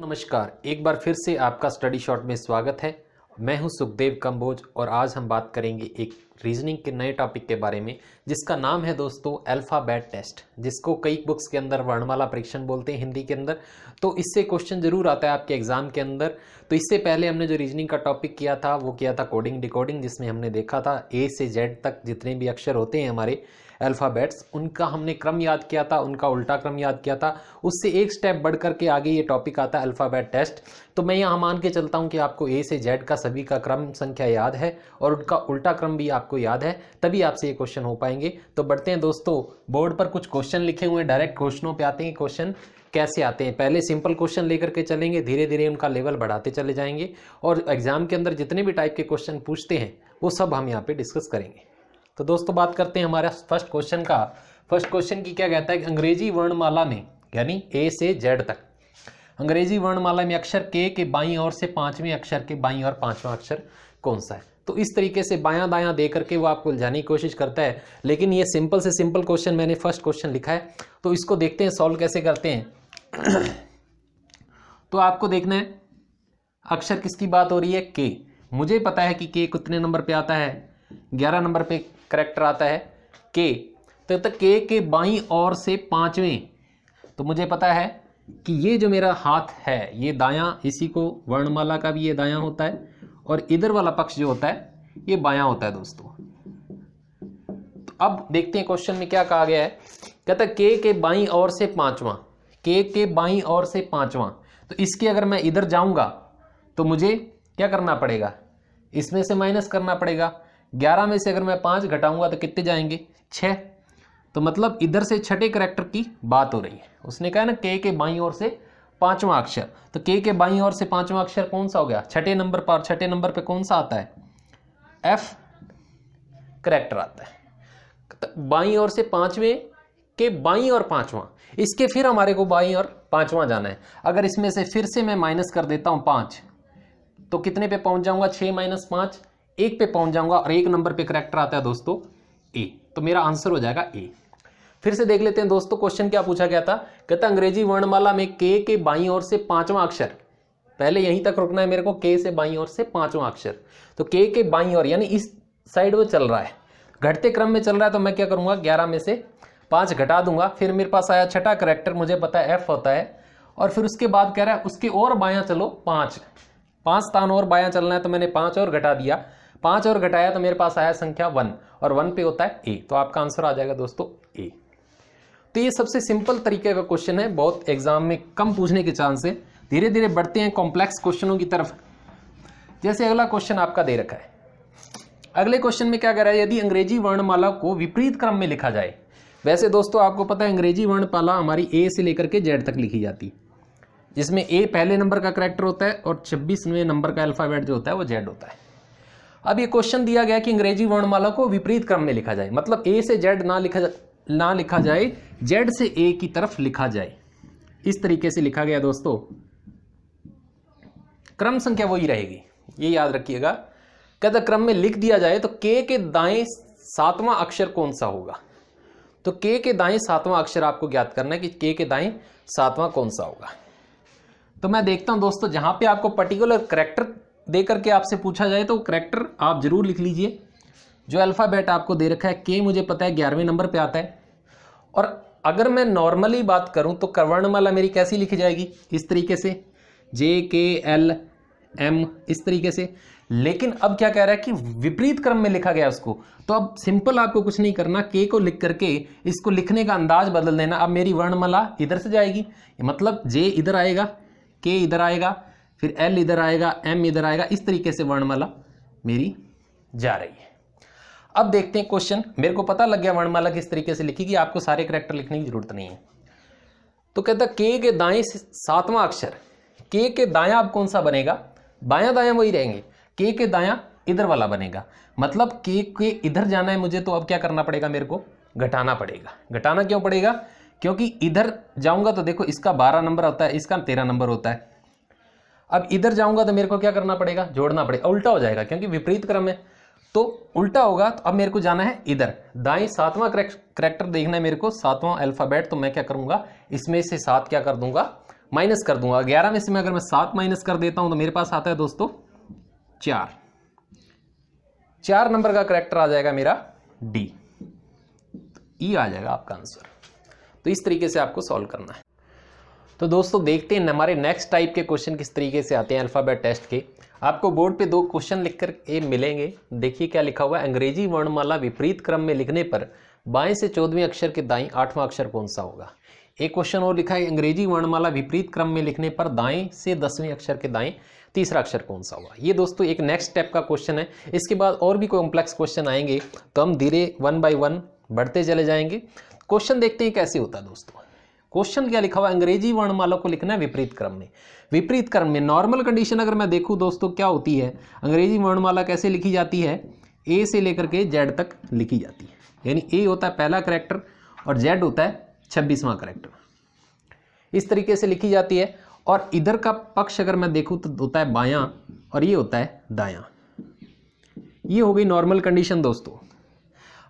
नमस्कार एक बार फिर से आपका स्टडी शॉट में स्वागत है मैं हूं सुखदेव कंबोज और आज हम बात करेंगे एक रीजनिंग के नए टॉपिक के बारे में जिसका नाम है दोस्तों अल्फ़ाबेट टेस्ट जिसको कई बुक्स के अंदर वर्णमाला परीक्षण बोलते हैं हिंदी के अंदर तो इससे क्वेश्चन ज़रूर आता है आपके एग्ज़ाम के अंदर तो इससे पहले हमने जो रीजनिंग का टॉपिक किया था वो किया था कोडिंग डिकोडिंग जिसमें हमने देखा था ए से जेड तक जितने भी अक्षर होते हैं हमारे अल्फ़ाबेट्स उनका हमने क्रम याद किया था उनका उल्टा क्रम याद किया था उससे एक स्टेप बढ़ करके आगे ये टॉपिक आता है अल्फ़ाबेट टेस्ट तो मैं यहाँ मान के चलता हूँ कि आपको ए से जेड का सभी का क्रम संख्या याद है और उनका उल्टा क्रम भी आपको याद है तभी आपसे ये क्वेश्चन हो पाएंगे तो बढ़ते हैं दोस्तों बोर्ड पर कुछ क्वेश्चन लिखे हुए हैं डायरेक्ट क्वेश्चनों पर आते हैं क्वेश्चन कैसे आते हैं पहले सिंपल क्वेश्चन लेकर के चलेंगे धीरे धीरे उनका लेवल बढ़ाते चले जाएंगे और एग्ज़ाम के अंदर जितने भी टाइप के क्वेश्चन पूछते हैं वो सब हम यहाँ पे डिस्कस करेंगे तो दोस्तों बात करते हैं हमारे फर्स्ट क्वेश्चन का फर्स्ट क्वेश्चन की क्या कहता है कि अंग्रेजी वर्णमाला में यानी ए से जेड तक अंग्रेजी वर्णमाला में अक्षर के के बाई और से पांचवें अक्षर के बाई और पांचवा अक्षर कौन सा है तो इस तरीके से बायां दायां दे करके वो आपको उलझाने की कोशिश करता है लेकिन ये सिंपल से सिंपल क्वेश्चन मैंने फर्स्ट क्वेश्चन लिखा है तो इसको देखते हैं सॉल्व कैसे करते हैं तो आपको देखना है अक्षर किसकी बात हो रही है के मुझे पता है कि के कितने नंबर पे आता है ग्यारह नंबर पे करेक्टर आता है तो तो के तो, तो के के बाई और से पांचवें तो मुझे पता है कि ये जो मेरा हाथ है ये दायां इसी को वर्णमाला का भी ये दायां होता है और इधर वाला पक्ष जो होता है ये बायां होता है दोस्तों तो अब देखते हैं क्वेश्चन में क्या कहा गया है कहता के के बाई और से पांचवा के के बाई और से पांचवा तो इसके अगर मैं इधर जाऊंगा तो मुझे क्या करना पड़ेगा इसमें से माइनस करना पड़ेगा ग्यारह में से अगर मैं पाँच घटाऊंगा तो कितने जाएंगे छः तो मतलब इधर से छठे करेक्टर की बात हो रही है उसने कहा ना के के बाई और से पाँचवा अक्षर तो के के बाई और से पांचवा अक्षर कौन सा हो गया छठे नंबर पर छठे नंबर पर कौन सा आता है एफ करेक्टर आता है तो बाई और से पांचवें के बाई और पाँचवा इसके फिर हमारे को बाई और पांचवा जाना है अगर इसमें से फिर से मैं माइनस कर देता हूँ पाँच तो कितने पे पहुंच जाऊंगा छः माइनस पाँच एक पे पहुंच जाऊंगा और एक नंबर पे करेक्टर आता है दोस्तों ए तो मेरा आंसर हो जाएगा ए फिर से देख लेते हैं दोस्तों क्वेश्चन क्या पूछा गया था कहता अंग्रेजी वर्णमाला में के के बाई और से पांचवा अक्षर पहले यहीं तक रुकना है मेरे को के से बाई और से पांचवा अक्षर तो के के बाई और यानी इस साइड में चल रहा है घटते क्रम में चल रहा है तो मैं क्या करूंगा ग्यारह में से पांच घटा दूंगा फिर मेरे पास आया छठा करेक्टर मुझे पता है एफ होता है और फिर उसके बाद कह रहा है उसके और बायां चलो पांच पांच स्थान और बायां चलना है तो मैंने पांच और घटा दिया पांच और घटाया तो मेरे पास आया संख्या वन और वन पे होता है ए तो आपका आंसर आ जाएगा दोस्तों ए तो ये सबसे सिंपल तरीके का क्वेश्चन है बहुत एग्जाम में कम पूछने के चांस है धीरे धीरे बढ़ते हैं कॉम्प्लेक्स क्वेश्चनों की तरफ जैसे अगला क्वेश्चन आपका दे रखा है अगले क्वेश्चन में क्या कह रहा है यदि अंग्रेजी वर्णमाला को विपरीत क्रम में लिखा जाए वैसे दोस्तों आपको पता है अंग्रेजी वर्णमाला हमारी ए से लेकर के जेड तक लिखी जाती जिसमें ए पहले नंबर का करेक्टर होता है और छब्बीसवें नंबर का अल्फ़ाबेट जो होता है वो जेड होता है अब ये क्वेश्चन दिया गया कि अंग्रेजी वर्णमाला को विपरीत क्रम में लिखा जाए मतलब ए से जेड ना लिखा जा ना लिखा जाए जेड से ए की तरफ लिखा जाए इस तरीके से लिखा गया दोस्तों क्रम संख्या वही रहेगी ये याद रखिएगा कदर क्रम में लिख दिया जाए तो के के दाएं सातवां अक्षर कौन सा होगा तो के के दाएं सातवां अक्षर आपको ज्ञात करना है कि के के दाएं सातवां कौन सा होगा तो मैं देखता हूं दोस्तों जहां पे आपको पर्टिकुलर करेक्टर दे करके आपसे पूछा जाए तो करेक्टर आप ज़रूर लिख लीजिए जो अल्फ़ाबेट आपको दे रखा है के मुझे पता है ग्यारहवें नंबर पे आता है और अगर मैं नॉर्मली बात करूं तो वर्णमाला मेरी कैसी लिखी जाएगी इस तरीके से जे के एल एम इस तरीके से लेकिन अब क्या कह रहा है कि विपरीत क्रम में लिखा गया उसको तो अब सिंपल आपको कुछ नहीं करना के को लिख करके इसको लिखने का अंदाज बदल देना अब मेरी वर्णमाला इधर से जाएगी मतलब जे इधर आएगा के इधर आएगा फिर एल इधर आएगा एम इधर आएगा इस तरीके से वर्णमाला मेरी जा रही है अब देखते हैं क्वेश्चन मेरे को पता लग गया वर्णमाला किस तरीके से लिखी कि आपको सारे करेक्टर लिखने की जरूरत नहीं है तो कहता के के दाएं सातवां अक्षर के के दाया अब कौन सा बनेगा बाया दाया वही रहेंगे के के दाया इधर वाला बनेगा मतलब के के इधर जाना है मुझे तो अब क्या करना पड़ेगा मेरे को घटाना पड़ेगा घटाना क्यों पड़ेगा क्योंकि इधर जाऊंगा तो देखो इसका बारह नंबर होता है इसका तेरह नंबर होता है अब इधर जाऊंगा तो मेरे को क्या करना पड़ेगा जोड़ना पड़ेगा उल्टा हो जाएगा क्योंकि विपरीत क्रम है तो उल्टा होगा तो अब मेरे को जाना है इधर दाएं सातवां करेक्टर देखना है मेरे को सातवां अल्फ़ाबेट तो मैं क्या करूंगा इसमें से सात क्या कर दूंगा माइनस कर दूंगा ग्यारह में से मैं अगर मैं सात माइनस कर देता हूं तो मेरे पास आता है दोस्तों चार चार नंबर का करेक्टर आ जाएगा मेरा डी ई तो e आ जाएगा आपका आंसर तो इस तरीके से आपको सॉल्व करना है तो दोस्तों देखते हैं हमारे नेक्स्ट टाइप के क्वेश्चन किस तरीके से आते हैं अल्फ़ाबेट टेस्ट के आपको बोर्ड पे दो क्वेश्चन लिखकर ये मिलेंगे देखिए क्या लिखा हुआ है अंग्रेजी वर्णमाला विपरीत क्रम में लिखने पर बाएं से चौदहवें अक्षर के दाएं आठवां अक्षर कौन सा होगा एक क्वेश्चन और लिखा है अंग्रेजी वर्णमाला विपरीत क्रम में लिखने पर दाएं से दसवें अक्षर के दाएं तीसरा अक्षर कौन सा होगा ये दोस्तों एक नेक्स्ट स्टेप का क्वेश्चन है इसके बाद और भी कॉम्प्लेक्स क्वेश्चन आएंगे तो हम धीरे वन बाय वन बढ़ते चले जाएंगे क्वेश्चन देखते हैं कैसे होता है दोस्तों क्वेश्चन क्या लिखा हुआ अंग्रेजी वर्णमाला को लिखना है विपरीत क्रम में विपरीत क्रम में नॉर्मल कंडीशन अगर मैं देखूँ दोस्तों क्या होती है अंग्रेजी वर्णमाला कैसे लिखी जाती है ए से लेकर के जेड तक लिखी जाती है यानी ए होता है पहला करेक्टर और जेड होता है छब्बीसवां करेक्टर इस तरीके से लिखी जाती है और इधर का पक्ष अगर मैं देखूँ तो होता है बायां और ये होता है दायां ये हो गई नॉर्मल कंडीशन दोस्तों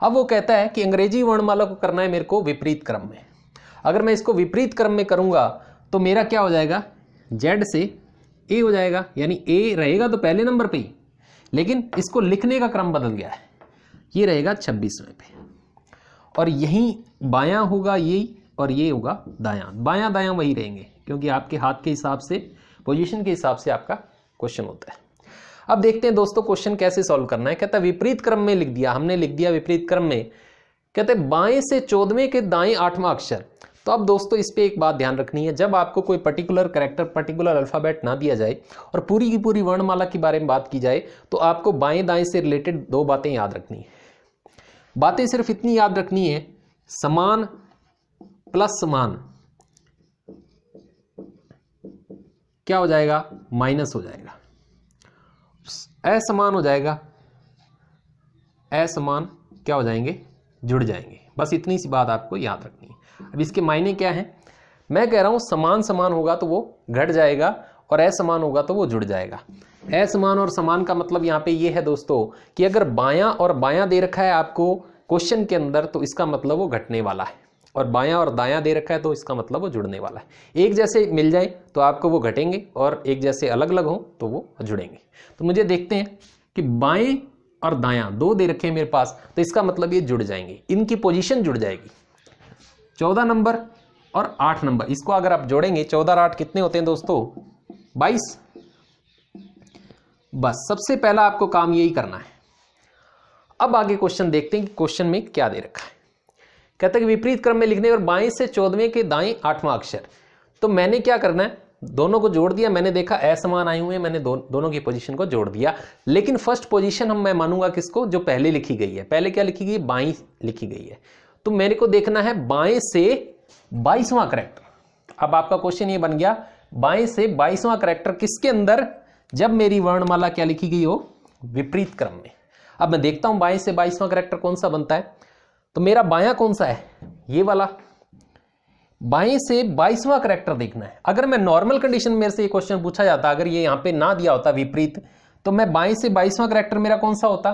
अब वो कहता है कि अंग्रेजी वर्णमाला को करना है मेरे को विपरीत क्रम में अगर मैं इसको विपरीत क्रम में करूँगा तो मेरा क्या हो जाएगा जेड से ए हो जाएगा यानी ए रहेगा तो पहले नंबर पे ही लेकिन इसको लिखने का क्रम बदल गया है ये रहेगा छब्बीसवें पे और यही बायां होगा यही और ये होगा दायां बायां दायां वही रहेंगे क्योंकि आपके हाथ के हिसाब से पोजीशन के हिसाब से आपका क्वेश्चन होता है अब देखते हैं दोस्तों क्वेश्चन कैसे सॉल्व करना है कहता विपरीत क्रम में लिख दिया हमने लिख दिया विपरीत क्रम में कहते बाएं से चौदहवें के दाएं आठवां अक्षर तो अब दोस्तों इस पर एक बात ध्यान रखनी है जब आपको कोई पर्टिकुलर करेक्टर पर्टिकुलर अल्फ़ाबेट ना दिया जाए और पूरी की पूरी वर्णमाला के बारे में बात की जाए तो आपको बाएं दाएं से रिलेटेड दो बातें याद रखनी है बातें सिर्फ इतनी याद रखनी है समान प्लस समान क्या हो जाएगा माइनस हो जाएगा असमान हो जाएगा असमान क्या हो जाएंगे जुड़ जाएंगे बस इतनी सी बात आपको याद रखनी अब इसके मायने क्या हैं मैं कह रहा हूँ समान समान होगा तो वो घट जाएगा और असमान होगा तो वो जुड़ जाएगा असमान और समान का मतलब यहाँ पे ये है दोस्तों कि अगर बायां और बायां दे रखा है आपको क्वेश्चन के अंदर तो इसका मतलब वो घटने वाला है और बायां और दायां दे रखा है तो इसका मतलब वो जुड़ने वाला है एक जैसे मिल जाए तो आपको वो घटेंगे और एक जैसे अलग अलग हों तो वो जुड़ेंगे तो मुझे देखते हैं कि बाएं और दायां दो दे रखे हैं मेरे पास तो इसका मतलब ये जुड़ जाएंगे इनकी पोजिशन जुड़ जाएगी चौदह नंबर और आठ नंबर इसको अगर आप जोड़ेंगे चौदह और आठ कितने होते हैं दोस्तों बाईस बस सबसे पहला आपको काम यही करना है अब आगे क्वेश्चन देखते हैं कि क्वेश्चन में क्या दे रखा है कहते हैं कि विपरीत क्रम में लिखने और बाईस से चौदहवें के दाएं आठवां अक्षर तो मैंने क्या करना है दोनों को जोड़ दिया मैंने देखा असमान आए हुए हैं मैंने दो, दोनों की पोजीशन को जोड़ दिया लेकिन फर्स्ट पोजीशन हम मैं मानूंगा किसको जो पहले लिखी गई है पहले क्या लिखी गई बाई लिखी गई है तो मेरे को देखना है बाएं से बाईसवां करेक्टर अब आपका क्वेश्चन ये बन गया बाएं से बाईसवां करेक्टर किसके अंदर जब मेरी वर्णमाला क्या लिखी गई हो विपरीत क्रम में अब मैं देखता हूं बाएं से बाईसवां करेक्टर कौन सा बनता है तो मेरा बाया कौन सा है ये वाला बाएं से बाईसवां करेक्टर देखना है अगर मैं नॉर्मल कंडीशन में से ये क्वेश्चन पूछा जाता अगर ये यहां पे ना दिया होता विपरीत तो मैं बाएं से बाईसवां करेक्टर मेरा कौन सा होता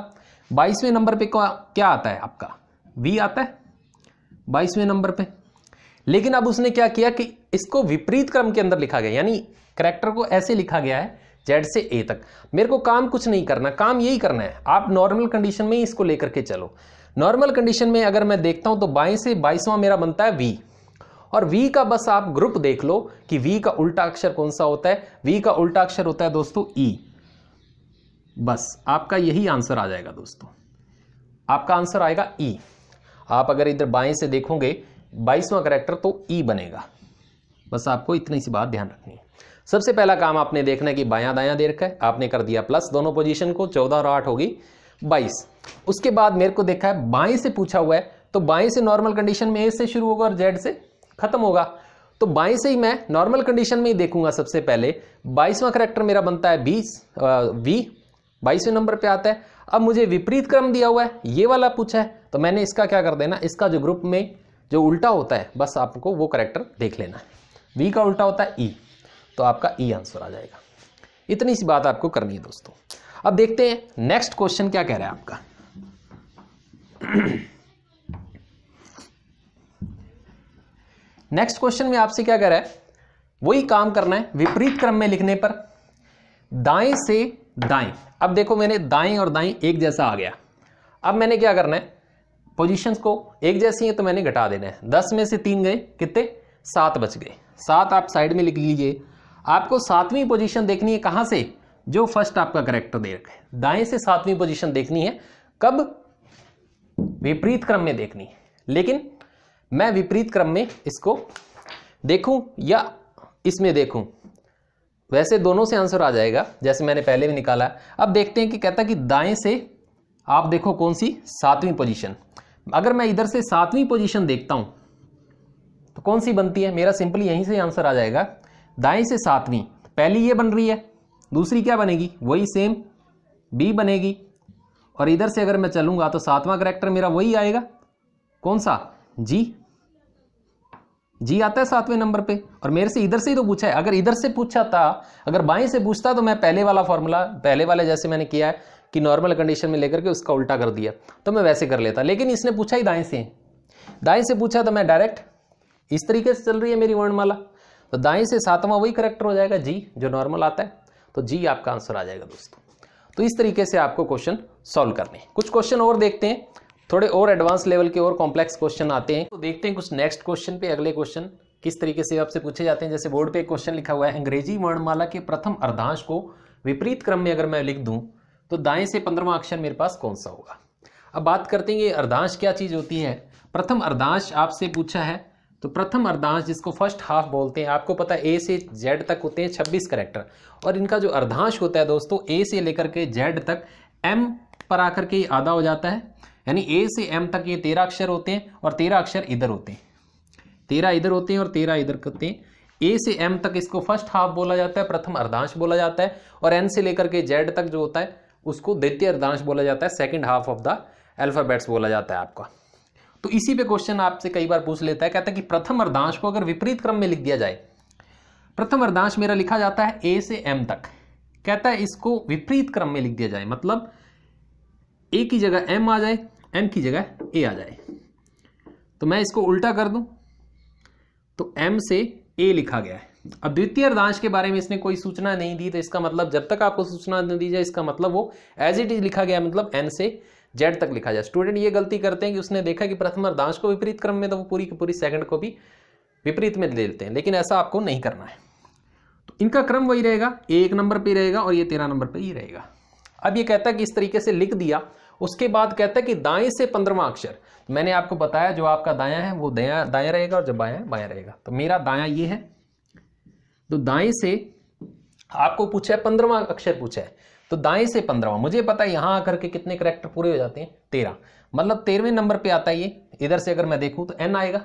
बाईसवें नंबर पे क्या आता है आपका वी आता है बाईसवें नंबर पे लेकिन अब उसने क्या किया कि इसको विपरीत क्रम के अंदर लिखा गया यानी करेक्टर को ऐसे लिखा गया है जेड से ए तक मेरे को काम कुछ नहीं करना काम यही करना है आप नॉर्मल कंडीशन में ही इसको लेकर के चलो नॉर्मल कंडीशन में अगर मैं देखता हूं तो बाएं से बाईसवां मेरा बनता है वी और वी का बस आप ग्रुप देख लो कि वी का उल्टा अक्षर कौन सा होता है वी का उल्टा अक्षर होता है दोस्तों ई e। बस आपका यही आंसर आ जाएगा दोस्तों आपका आंसर आएगा ई e। आप अगर इधर बाएं से देखोगे बाईसवां करेक्टर तो ई e बनेगा बस आपको इतनी सी बात ध्यान रखनी है सबसे पहला काम आपने देखना है कि बायां दायां दे रखा है आपने कर दिया प्लस दोनों पोजीशन को चौदह और आठ होगी बाईस उसके बाद मेरे को देखा है बाएं से पूछा हुआ है तो बाएं से नॉर्मल कंडीशन में ए से शुरू होगा और जेड से खत्म होगा तो बाएं से ही मैं नॉर्मल कंडीशन में ही देखूंगा सबसे पहले बाईसवां करेक्टर मेरा बनता है बीस वी बाईसवें नंबर पे आता है अब मुझे विपरीत क्रम दिया हुआ है ये वाला पूछा है तो मैंने इसका क्या कर देना इसका जो ग्रुप में जो उल्टा होता है बस आपको वो करेक्टर देख लेना है वी का उल्टा होता है ई e, तो आपका ई e आंसर आ जाएगा इतनी सी बात आपको करनी है दोस्तों अब देखते हैं नेक्स्ट क्वेश्चन क्या कह रहा है आपका नेक्स्ट क्वेश्चन में आपसे क्या कह रहा है वही काम करना है विपरीत क्रम में लिखने पर दाएं से दाएं अब देखो मैंने दाएं और दाएं एक जैसा आ गया अब मैंने क्या करना है पोजीशंस को एक जैसी है तो मैंने घटा देना है दस में से तीन गए कितने सात बच गए सात आप साइड में लिख लीजिए आपको सातवीं पोजीशन देखनी है कहाँ से जो फर्स्ट आपका करेक्टर दे रखे दाएं से सातवीं पोजीशन देखनी है कब विपरीत क्रम में देखनी है लेकिन मैं विपरीत क्रम में इसको देखूं या इसमें देखूं वैसे दोनों से आंसर आ जाएगा जैसे मैंने पहले भी निकाला अब देखते हैं कि कहता कि दाएं से आप देखो कौन सी सातवीं पोजीशन अगर मैं इधर से सातवीं पोजीशन देखता हूं तो कौन सी बनती है मेरा सिंपली यहीं से आंसर आ जाएगा दाएं से सातवीं पहली ये बन रही है दूसरी क्या बनेगी वही सेम बी बनेगी और इधर से अगर मैं चलूंगा तो सातवां करेक्टर मेरा वही आएगा कौन सा जी जी आता है सातवें नंबर पे और मेरे से इधर से ही तो पूछा है अगर इधर से पूछा था अगर बाएं से पूछता तो मैं पहले वाला फॉर्मूला पहले वाले जैसे मैंने किया है कि नॉर्मल कंडीशन में लेकर के उसका उल्टा कर दिया तो मैं वैसे कर लेता लेकिन इसने पूछा ही दाएं से दाएं से पूछा तो मैं डायरेक्ट इस तरीके से चल रही है मेरी वर्णमाला तो दाएं से सातवां वही करेक्टर हो जाएगा जी जो नॉर्मल आता है तो जी आपका आंसर आ जाएगा दोस्तों तो इस तरीके से आपको क्वेश्चन सॉल्व करने कुछ क्वेश्चन और देखते हैं थोड़े और एडवांस लेवल के और कॉम्प्लेक्स क्वेश्चन आते हैं तो देखते हैं कुछ नेक्स्ट क्वेश्चन पे अगले क्वेश्चन किस तरीके से आपसे पूछे जाते हैं जैसे बोर्ड पे एक क्वेश्चन लिखा हुआ है अंग्रेजी वर्णमाला के प्रथम अर्धांश को विपरीत क्रम में अगर मैं लिख दूं तो दाएं से पंद्रवा अक्षर मेरे पास कौन सा होगा अब बात करते हैं ये अर्धांश क्या चीज़ होती है प्रथम अर्धांश आपसे पूछा है तो प्रथम अर्धांश जिसको फर्स्ट हाफ बोलते हैं आपको पता है ए से जेड तक होते हैं छब्बीस करेक्टर और इनका जो अर्धांश होता है दोस्तों ए से लेकर के जेड तक एम पर आकर के आधा हो जाता है यानी ए से एम तक ये तेरह अक्षर होते हैं और तेरह अक्षर इधर होते हैं तेरह इधर होते हैं और तेरह इधर करते हैं ए से एम तक इसको फर्स्ट हाफ बोला जाता है प्रथम अर्धांश बोला जाता है और एन से लेकर के जेड तक जो होता है उसको द्वितीय अर्धांश बोला जाता है second half of the alphabets बोला जाता है आपका तो इसी पे क्वेश्चन आपसे कई बार पूछ लेता है कहता है कि प्रथम अर्धांश को अगर विपरीत क्रम में लिख दिया जाए प्रथम अर्धांश मेरा लिखा जाता है ए से एम तक कहता है इसको विपरीत क्रम में लिख दिया जाए मतलब ए की जगह एम आ जाए एम की जगह ए आ जाए तो मैं इसको उल्टा कर दूं तो एम से ए लिखा गया है अब द्वितीय अर्धांश के बारे में इसने कोई सूचना नहीं दी तो इसका मतलब जब तक आपको सूचना नहीं दी जाए इसका मतलब वो एज इट इज लिखा गया मतलब एन से जेड तक लिखा जाए स्टूडेंट ये गलती करते हैं कि उसने देखा कि प्रथम अर्धांश को विपरीत क्रम में तो वो पूरी की पूरी सेकंड को भी विपरीत में ले लेते हैं लेकिन ऐसा आपको नहीं करना है तो इनका क्रम वही रहेगा एक नंबर पर रहेगा और ये तेरह नंबर पर ही रहेगा अब ये कहता है कि इस तरीके से लिख दिया उसके बाद कहता है कि दाएं से पंद्रवा अक्षर मैंने आपको बताया जो आपका दाया है वो दया दाया रहेगा और जब बाया है बाया रहेगा तो मेरा दाया ये है तो दाएं से आपको पूछा है पंद्रवा अक्षर पूछा है तो दाएं से पंद्रवा मुझे पता है यहां आकर के कितने करेक्टर पूरे हो जाते हैं तेरह मतलब तेरहवें नंबर पे आता है ये इधर से अगर मैं देखूं तो एन आएगा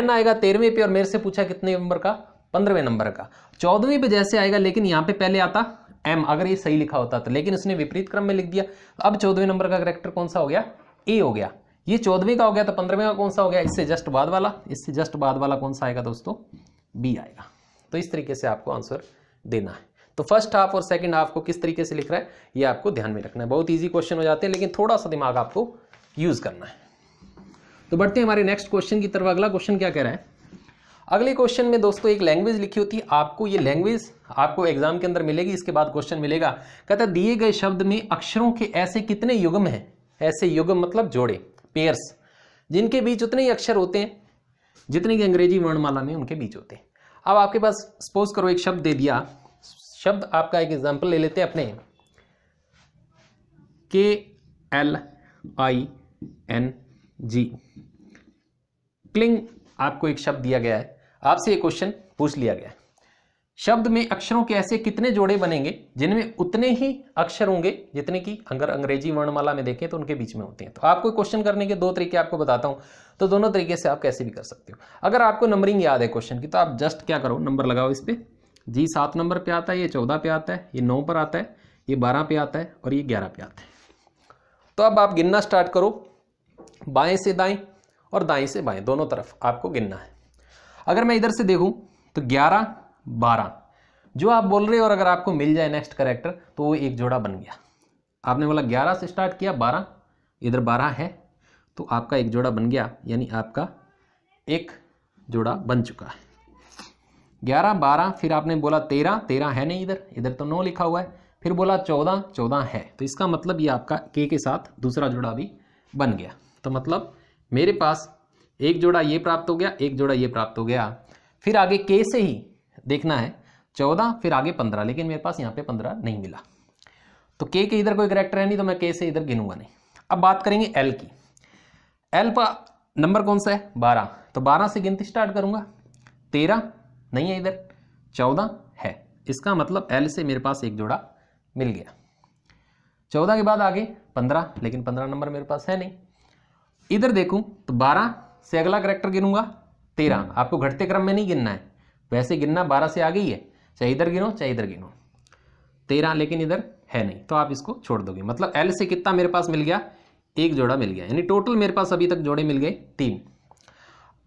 एन आएगा तेरहवें पे और मेरे से पूछा कितने नंबर का पंद्रहवें नंबर का चौदहवें पे जैसे आएगा लेकिन यहां पे पहले आता एम अगर ये सही लिखा होता तो लेकिन उसने विपरीत क्रम में लिख दिया तो अब चौदहवें नंबर का करेक्टर कौन सा हो गया ए हो गया ये चौदहवें का हो गया तो पंद्रहवें का कौन सा हो गया इससे जस्ट बाद वाला इससे जस्ट बाद वाला कौन सा आएगा दोस्तों बी आएगा तो इस तरीके से आपको आंसर देना है तो फर्स्ट हाफ और सेकंड हाफ को किस तरीके से लिख रहा है ये आपको ध्यान में रखना है बहुत ईजी क्वेश्चन हो जाते हैं लेकिन थोड़ा सा दिमाग आपको यूज़ करना है तो बढ़ते हैं हमारे नेक्स्ट क्वेश्चन की तरफ अगला क्वेश्चन क्या कह रहा है अगले क्वेश्चन में दोस्तों एक लैंग्वेज लिखी होती है आपको ये लैंग्वेज आपको एग्जाम के अंदर मिलेगी इसके बाद क्वेश्चन मिलेगा कहता दिए गए शब्द में अक्षरों के ऐसे कितने युग्म हैं ऐसे युग्म मतलब जोड़े पेयर्स जिनके बीच उतने ही अक्षर होते हैं जितने की अंग्रेजी वर्णमाला में उनके बीच होते हैं अब आपके पास सपोज करो एक शब्द दे दिया शब्द आपका एक एग्जाम्पल ले लेते हैं अपने के एल आई एन जी क्लिंग आपको एक शब्द दिया गया है आपसे ये क्वेश्चन पूछ लिया गया शब्द में अक्षरों के ऐसे कितने जोड़े बनेंगे जिनमें उतने ही अक्षर होंगे जितने की अगर अंग्रेजी वर्णमाला में देखें तो उनके बीच में होते हैं तो आपको क्वेश्चन करने के दो तरीके आपको बताता हूं तो दोनों तरीके से आप कैसे भी कर सकते हो अगर आपको नंबरिंग याद है क्वेश्चन की तो आप जस्ट क्या करो नंबर लगाओ इस पर जी सात नंबर पे आता है ये चौदह पे आता है ये नौ पर आता है ये बारह पे आता है और ये ग्यारह पे आता है तो अब आप गिनना स्टार्ट करो बाएं से दाएं और दाएं से बाएं दोनों तरफ आपको गिनना है अगर मैं इधर से देखूँ तो ग्यारह बारह जो आप बोल रहे हो और अगर आपको मिल जाए नेक्स्ट करेक्टर तो वो एक जोड़ा बन गया आपने बोला ग्यारह से स्टार्ट किया बारह इधर बारह है तो आपका एक जोड़ा बन गया यानी आपका एक जोड़ा बन चुका है ग्यारह बारह फिर आपने बोला तेरह तेरह है नहीं इधर इधर तो नौ लिखा हुआ है फिर बोला चौदह चौदह है तो इसका मतलब ये आपका के के साथ दूसरा जोड़ा भी बन गया तो मतलब मेरे पास एक जोड़ा ये प्राप्त हो गया एक जोड़ा ये प्राप्त हो गया फिर आगे के से ही देखना है चौदह फिर आगे पंद्रह लेकिन मेरे पास यहाँ पे पंद्रह नहीं मिला तो के के इधर कोई करेक्टर है नहीं तो मैं के से इधर गिनूंगा नहीं अब बात करेंगे एल की एल पर नंबर कौन सा है बारह तो बारह से गिनती स्टार्ट करूंगा तेरह नहीं है इधर चौदह है इसका मतलब एल से मेरे पास एक जोड़ा मिल गया चौदह के बाद आगे पंद्रह लेकिन पंद्रह नंबर मेरे पास है नहीं इधर देखूं तो बारह से अगला करेक्टर गिनूंगा तेरह आपको घटते क्रम में नहीं गिनना है वैसे गिनना बारह से आ गई है चाहे इधर गिनो चाहे इधर गिनो तेरह लेकिन इधर है नहीं तो आप इसको छोड़ दोगे मतलब एल से कितना मेरे पास मिल गया एक जोड़ा मिल गया यानी टोटल मेरे पास अभी तक जोड़े मिल गए तीन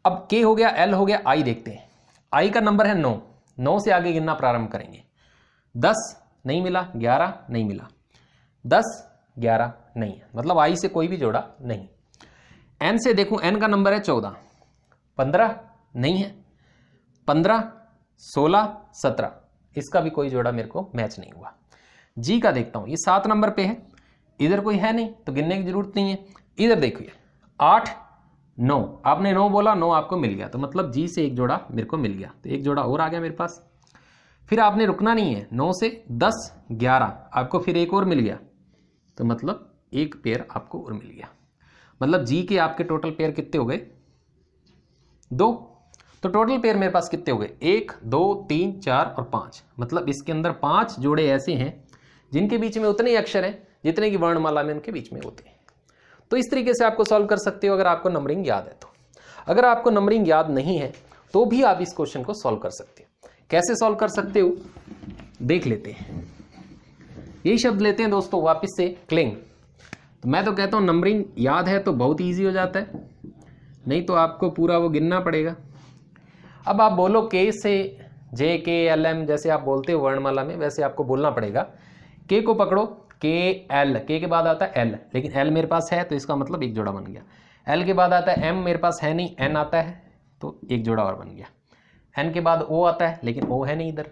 अब के हो गया एल हो गया आई देखते हैं आई का नंबर है नौ नौ से आगे गिनना प्रारंभ करेंगे दस नहीं मिला ग्यारह नहीं मिला दस ग्यारह नहीं मतलब आई से कोई भी जोड़ा नहीं एन से देखूं एन का नंबर है चौदह पंद्रह नहीं है पंद्रह सोलह सत्रह इसका भी कोई जोड़ा मेरे को मैच नहीं हुआ जी का देखता हूं ये सात नंबर पे है इधर कोई है नहीं तो गिनने की जरूरत नहीं है इधर देखिए आठ नौ आपने नौ बोला नौ आपको मिल गया तो मतलब जी से एक जोड़ा मेरे को मिल गया तो एक जोड़ा और आ गया मेरे पास फिर आपने रुकना नहीं है नौ से दस ग्यारह आपको फिर एक और मिल गया तो मतलब एक पेयर आपको और मिल गया मतलब जी के आपके टोटल पेयर कितने हो गए दो तो टोटल पेयर मेरे पास कितने हो गए एक दो तीन चार और पाँच मतलब इसके अंदर पाँच जोड़े ऐसे हैं जिनके बीच में उतने ही अक्षर हैं जितने की वर्णमाला में उनके बीच में होते हैं तो इस तरीके से आपको सॉल्व कर सकते हो अगर आपको नंबरिंग याद है तो अगर आपको नंबरिंग याद नहीं है तो भी आप इस क्वेश्चन को सॉल्व कर सकते हो कैसे सॉल्व कर सकते हो देख लेते हैं यही शब्द लेते हैं दोस्तों वापस से क्लिंग तो मैं तो कहता हूँ नंबरिंग याद है तो बहुत ईजी हो जाता है नहीं तो आपको पूरा वो गिनना पड़ेगा अब आप बोलो के से जे के एल एम जैसे आप बोलते हो वर्णमाला में वैसे आपको बोलना पड़ेगा के को पकड़ो के एल के के बाद आता है एल लेकिन एल मेरे पास है तो इसका मतलब एक जोड़ा बन गया एल के बाद आता है एम मेरे पास है नहीं एन आता है तो एक जोड़ा और बन गया एन के बाद ओ आता है लेकिन ओ है नहीं इधर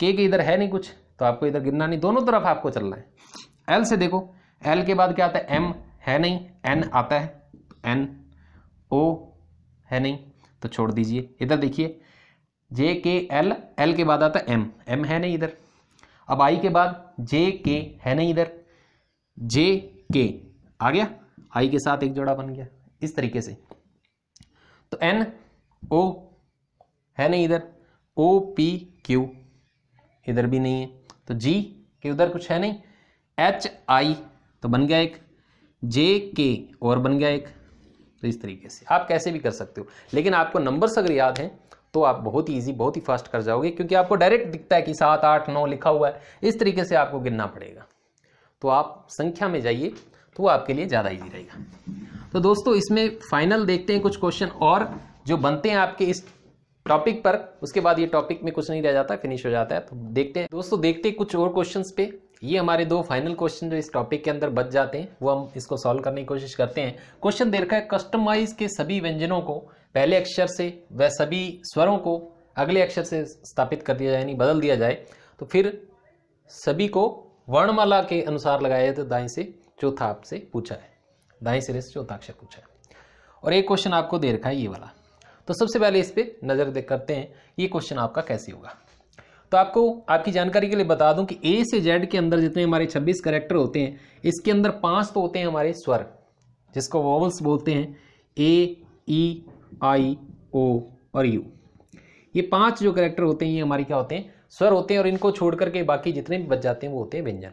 के के इधर है नहीं कुछ तो आपको इधर गिरना नहीं दोनों तरफ आपको चलना है एल से देखो एल के बाद क्या आता है एम है नहीं एन आता है तो एन ओ है नहीं तो छोड़ दीजिए इधर देखिए जे के एल एल के बाद आता है एम एम है नहीं इधर अब आई के बाद जे के है नहीं इधर जे के आ गया आई के साथ एक जोड़ा बन गया इस तरीके से तो एन ओ है नहीं इधर ओ पी क्यू इधर भी नहीं है तो जी के उधर कुछ है नहीं एच आई तो बन गया एक जे के और बन गया एक तो इस तरीके से आप कैसे भी कर सकते हो लेकिन आपको नंबर्स अगर याद हैं तो आप बहुत ही ईजी बहुत ही फास्ट कर जाओगे क्योंकि आपको डायरेक्ट दिखता है कि सात आठ नौ लिखा हुआ है इस तरीके से आपको गिनना पड़ेगा तो आप संख्या में जाइए तो वो आपके लिए ज़्यादा ईजी रहेगा तो दोस्तों इसमें फाइनल देखते हैं कुछ क्वेश्चन और जो बनते हैं आपके इस टॉपिक पर उसके बाद ये टॉपिक में कुछ नहीं रह जाता फिनिश हो जाता है तो देखते हैं दोस्तों देखते हैं कुछ और क्वेश्चंस पे ये हमारे दो फाइनल क्वेश्चन जो इस टॉपिक के अंदर बच जाते हैं वो हम इसको सॉल्व करने की कोशिश करते हैं क्वेश्चन दे रखा है कस्टमाइज के सभी व्यंजनों को पहले अक्षर से व सभी स्वरों को अगले अक्षर से स्थापित कर दिया जाए यानी बदल दिया जाए तो फिर सभी को वर्णमाला के अनुसार लगाया जाए तो दाई से चौथा आपसे पूछा है दाएं सिरे से चौथा अक्षर पूछा है और एक क्वेश्चन आपको दे रखा है ये वाला तो सबसे पहले इस पर नज़र करते हैं ये क्वेश्चन आपका कैसे होगा तो आपको आपकी जानकारी के लिए बता दूं कि ए से जेड के अंदर जितने हमारे 26 करेक्टर होते हैं इसके अंदर पांच तो होते हैं हमारे स्वर जिसको वॉवल्स बोलते हैं ए ई आई ओ और यू ये पांच जो करेक्टर होते हैं ये हमारे क्या होते हैं स्वर होते हैं और इनको छोड़ करके बाकी जितने भी बच जाते हैं वो होते हैं व्यंजन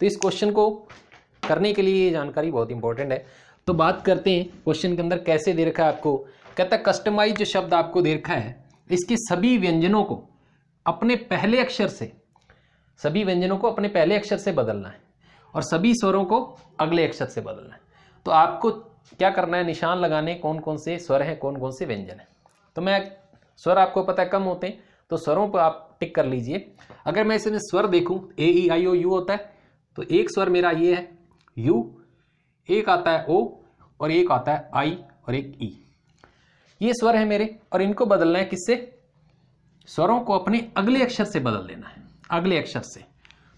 तो इस क्वेश्चन को करने के लिए ये जानकारी बहुत इंपॉर्टेंट है तो बात करते हैं क्वेश्चन के अंदर कैसे दे रखा है आपको कहता कस्टमाइज जो शब्द आपको दे रखा है इसके सभी व्यंजनों को अपने पहले अक्षर से सभी व्यंजनों को अपने पहले अक्षर से बदलना है और सभी स्वरों को अगले अक्षर से बदलना है तो आपको क्या करना है निशान लगाने कौन कौन से स्वर हैं कौन कौन से व्यंजन हैं तो मैं स्वर आपको पता है कम होते हैं तो स्वरों पर आप टिक कर लीजिए अगर मैं इसमें स्वर देखूँ ए ई आई ओ यू होता है तो एक स्वर मेरा ये है यू एक आता है ओ और एक आता है आई और एक ई ये स्वर है मेरे और इनको बदलना है किससे स्वरों को अपने अगले अक्षर से बदल देना है अगले अक्षर से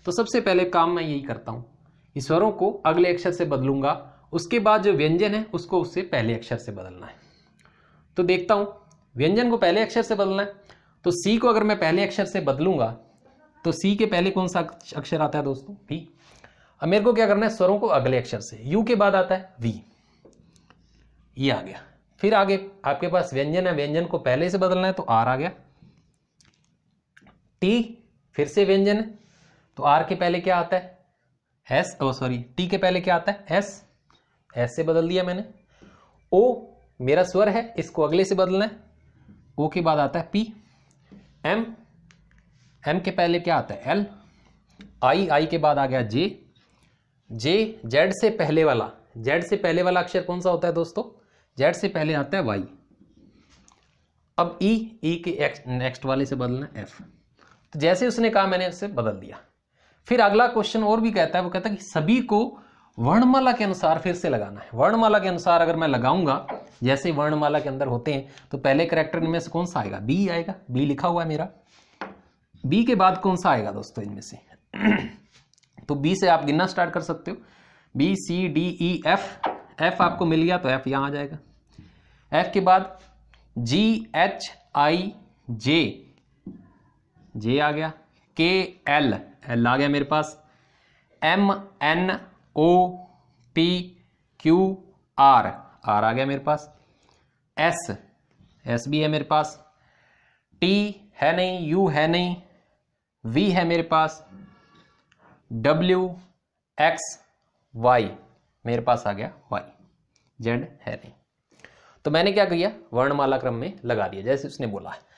तो सबसे पहले काम मैं यही करता हूँ कि स्वरों को अगले अक्षर से बदलूंगा उसके बाद जो व्यंजन है उसको उससे पहले अक्षर से बदलना है तो देखता हूँ व्यंजन को पहले अक्षर से बदलना है तो सी को अगर मैं पहले अक्षर से बदलूंगा तो सी के पहले कौन सा अक्षर आता है दोस्तों वी अब मेरे को क्या करना है स्वरों को अगले अक्षर से यू के बाद आता है वी ये आ गया फिर आगे आपके पास व्यंजन है व्यंजन को पहले से बदलना है तो आर आ गया टी फिर से व्यंजन है तो आर के पहले क्या आता है एस ओ सॉरी टी के पहले क्या आता है एस एस से बदल दिया मैंने ओ मेरा स्वर है इसको अगले से बदलना है ओ के बाद आता है पी एम एम के पहले क्या आता है एल आई आई के बाद आ गया जे जे जेड से पहले वाला जेड से पहले वाला अक्षर कौन सा होता है दोस्तों जेड से पहले आता है वाई अब ई e, ई e के एक्स नेक्स्ट वाले से बदलना एफ तो जैसे उसने कहा मैंने उससे बदल दिया फिर अगला क्वेश्चन और भी कहता है वो कहता है कि सभी को वर्णमाला के अनुसार फिर से लगाना है वर्णमाला के अनुसार अगर मैं लगाऊंगा जैसे वर्णमाला के अंदर होते हैं तो पहले करेक्टर इनमें से कौन सा आएगा बी आएगा बी लिखा हुआ है मेरा बी के बाद कौन सा आएगा दोस्तों इनमें से तो बी से आप गिनना स्टार्ट कर सकते हो B C D E F F आपको मिल गया तो एफ यहाँ आ जाएगा एफ के बाद जी एच आई जे जे आ गया के एल एल आ गया मेरे पास M N O P Q R R आ गया मेरे पास एस एस भी है मेरे पास टी है नहीं यू है नहीं वी है मेरे पास डब्ल्यू एक्स वाई मेरे पास आ गया वाई जेड है नहीं तो मैंने क्या किया वर्णमाला क्रम में लगा दिया जैसे उसने बोला है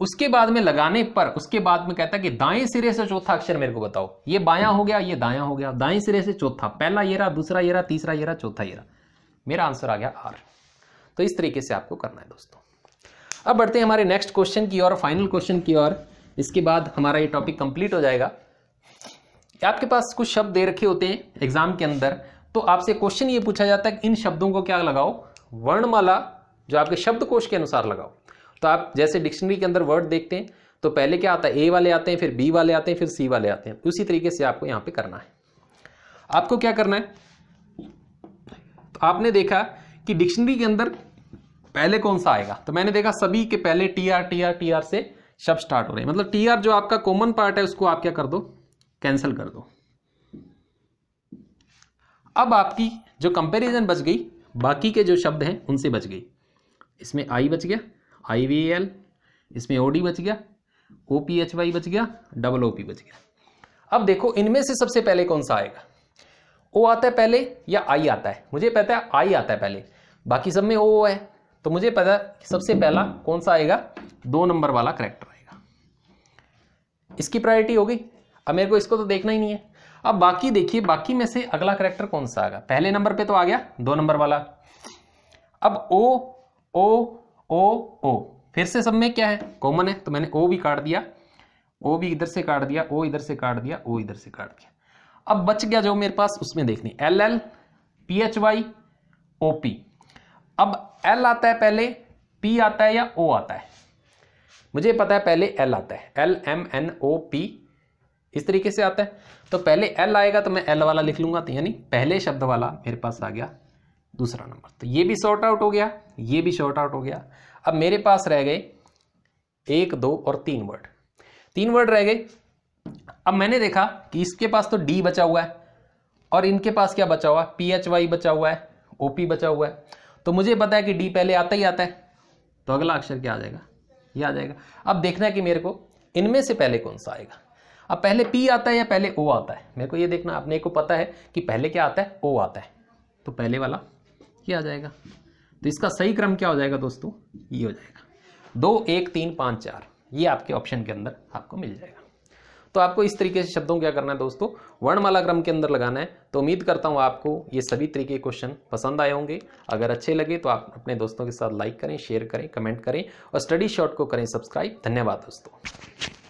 उसके बाद में लगाने पर उसके बाद में कहता है कि दाएं सिरे से चौथा अक्षर मेरे को बताओ ये बायां हो गया ये दायां हो गया दाएं सिरे से चौथा पहला ये रहा दूसरा ये रहा तीसरा ये रहा चौथा ये रहा मेरा आंसर आ गया आर तो इस तरीके से आपको करना है दोस्तों अब बढ़ते हैं हमारे नेक्स्ट क्वेश्चन की और फाइनल क्वेश्चन की और इसके बाद हमारा ये टॉपिक कंप्लीट हो जाएगा आपके पास कुछ शब्द दे रखे होते हैं एग्जाम के अंदर तो आपसे क्वेश्चन ये पूछा जाता है कि इन शब्दों को क्या लगाओ वर्णमाला जो आपके शब्दकोश के अनुसार लगाओ तो आप जैसे डिक्शनरी के अंदर वर्ड देखते हैं तो पहले क्या आता है ए वाले आते हैं फिर बी वाले आते हैं फिर सी वाले आते हैं तो उसी तरीके से आपको यहां पे करना है आपको क्या करना है तो आपने देखा कि डिक्शनरी के अंदर पहले कौन सा आएगा तो मैंने देखा सभी के पहले T R T R T R से शब्द स्टार्ट हो रहे हैं मतलब टी आर जो आपका कॉमन पार्ट है उसको आप क्या कर दो कैंसिल कर दो अब आपकी जो कंपैरिजन बच गई बाकी के जो शब्द हैं उनसे बच गई इसमें आई बच गया आई वी एल इसमें ओ डी बच गया ओ पी एच वाई बच गया डबल ओ पी बच गया अब देखो इनमें से सबसे पहले कौन सा आएगा ओ आता है पहले या आई आता है मुझे पता है आई आता है पहले बाकी सब में ओ है तो मुझे पता है सबसे पहला कौन सा आएगा दो नंबर वाला करेक्टर आएगा इसकी प्रायोरिटी होगी अब मेरे को इसको तो देखना ही नहीं है अब बाकी देखिए बाकी में से अगला करेक्टर कौन सा आएगा पहले नंबर पे तो आ गया दो नंबर वाला अब ओ ओ ओ ओ फिर से सब में क्या है कॉमन है तो मैंने ओ भी काट दिया ओ भी इधर से काट दिया ओ इधर से काट दिया ओ इधर से काट दिया अब बच गया जो मेरे पास उसमें देखने L L P H Y O P अब एल आता है पहले पी आता है या ओ आता है मुझे पता है पहले एल आता है L M N O P इस तरीके से आता है तो पहले एल आएगा तो मैं एल वाला लिख लूंगा तो यानी पहले शब्द वाला मेरे पास आ गया दूसरा नंबर तो ये भी शॉर्ट आउट हो गया ये भी शॉर्ट आउट हो गया अब मेरे पास रह गए एक दो और तीन वर्ड तीन वर्ड रह गए अब मैंने देखा कि इसके पास तो डी बचा हुआ है और इनके पास क्या बचा हुआ है पी एच वाई बचा हुआ है ओ पी बचा हुआ है तो मुझे पता है कि डी पहले आता ही आता है तो अगला अक्षर क्या आ जाएगा ये आ जाएगा अब देखना है कि मेरे को इनमें से पहले कौन सा आएगा अब पहले पी आता है या पहले ओ आता है मेरे को ये देखना अपने को पता है कि पहले क्या आता है ओ आता है तो पहले वाला ये आ जाएगा तो इसका सही क्रम क्या हो जाएगा दोस्तों ये हो जाएगा दो एक तीन पाँच चार ये आपके ऑप्शन के अंदर आपको मिल जाएगा तो आपको इस तरीके से शब्दों क्या करना है दोस्तों वर्णमाला क्रम के अंदर लगाना है तो उम्मीद करता हूँ आपको ये सभी तरीके के क्वेश्चन पसंद आए होंगे अगर अच्छे लगे तो आप अपने दोस्तों के साथ लाइक करें शेयर करें कमेंट करें और स्टडी शॉट को करें सब्सक्राइब धन्यवाद दोस्तों